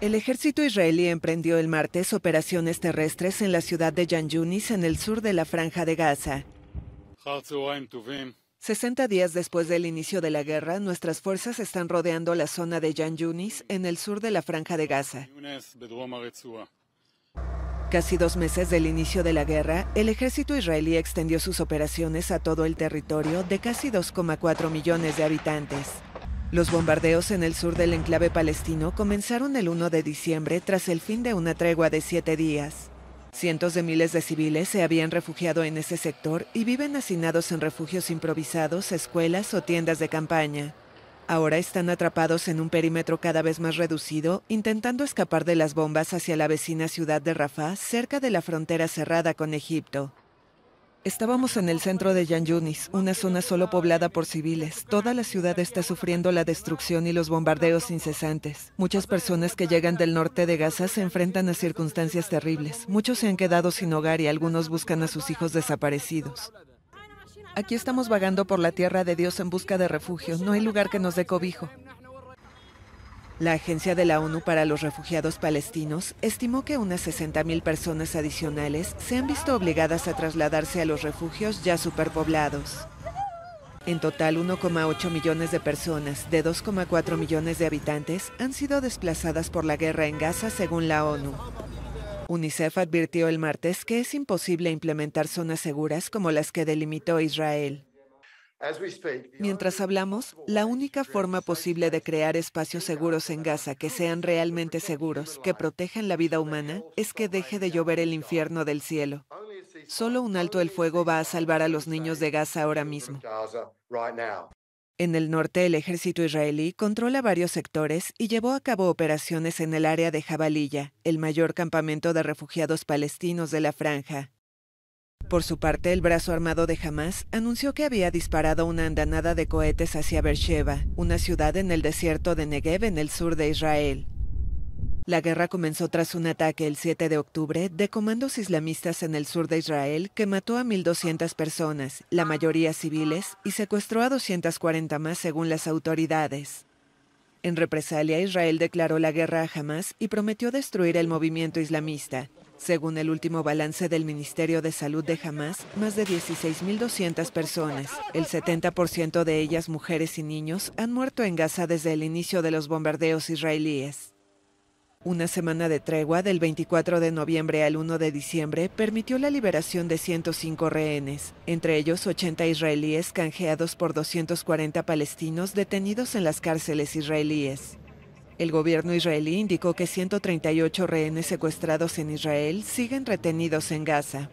El ejército israelí emprendió el martes operaciones terrestres en la ciudad de Yunis en el sur de la franja de Gaza. 60 días después del inicio de la guerra, nuestras fuerzas están rodeando la zona de Jan Yunis en el sur de la franja de Gaza. Casi dos meses del inicio de la guerra, el ejército israelí extendió sus operaciones a todo el territorio de casi 2,4 millones de habitantes. Los bombardeos en el sur del enclave palestino comenzaron el 1 de diciembre tras el fin de una tregua de siete días. Cientos de miles de civiles se habían refugiado en ese sector y viven hacinados en refugios improvisados, escuelas o tiendas de campaña. Ahora están atrapados en un perímetro cada vez más reducido, intentando escapar de las bombas hacia la vecina ciudad de Rafah, cerca de la frontera cerrada con Egipto. Estábamos en el centro de Yunis, una zona solo poblada por civiles. Toda la ciudad está sufriendo la destrucción y los bombardeos incesantes. Muchas personas que llegan del norte de Gaza se enfrentan a circunstancias terribles. Muchos se han quedado sin hogar y algunos buscan a sus hijos desaparecidos. Aquí estamos vagando por la tierra de Dios en busca de refugio. No hay lugar que nos dé cobijo. La Agencia de la ONU para los Refugiados Palestinos estimó que unas 60.000 personas adicionales se han visto obligadas a trasladarse a los refugios ya superpoblados. En total, 1,8 millones de personas de 2,4 millones de habitantes han sido desplazadas por la guerra en Gaza, según la ONU. UNICEF advirtió el martes que es imposible implementar zonas seguras como las que delimitó Israel. Mientras hablamos, la única forma posible de crear espacios seguros en Gaza que sean realmente seguros, que protejan la vida humana, es que deje de llover el infierno del cielo. Solo un alto el fuego va a salvar a los niños de Gaza ahora mismo. En el norte, el ejército israelí controla varios sectores y llevó a cabo operaciones en el área de Jabalilla, el mayor campamento de refugiados palestinos de la franja. Por su parte, el brazo armado de Hamas anunció que había disparado una andanada de cohetes hacia Beersheba, una ciudad en el desierto de Negev en el sur de Israel. La guerra comenzó tras un ataque el 7 de octubre de comandos islamistas en el sur de Israel que mató a 1.200 personas, la mayoría civiles, y secuestró a 240 más según las autoridades. En represalia, Israel declaró la guerra a Hamas y prometió destruir el movimiento islamista, según el último balance del Ministerio de Salud de Hamas, más de 16.200 personas, el 70% de ellas mujeres y niños, han muerto en Gaza desde el inicio de los bombardeos israelíes. Una semana de tregua del 24 de noviembre al 1 de diciembre permitió la liberación de 105 rehenes, entre ellos 80 israelíes canjeados por 240 palestinos detenidos en las cárceles israelíes. El gobierno israelí indicó que 138 rehenes secuestrados en Israel siguen retenidos en Gaza.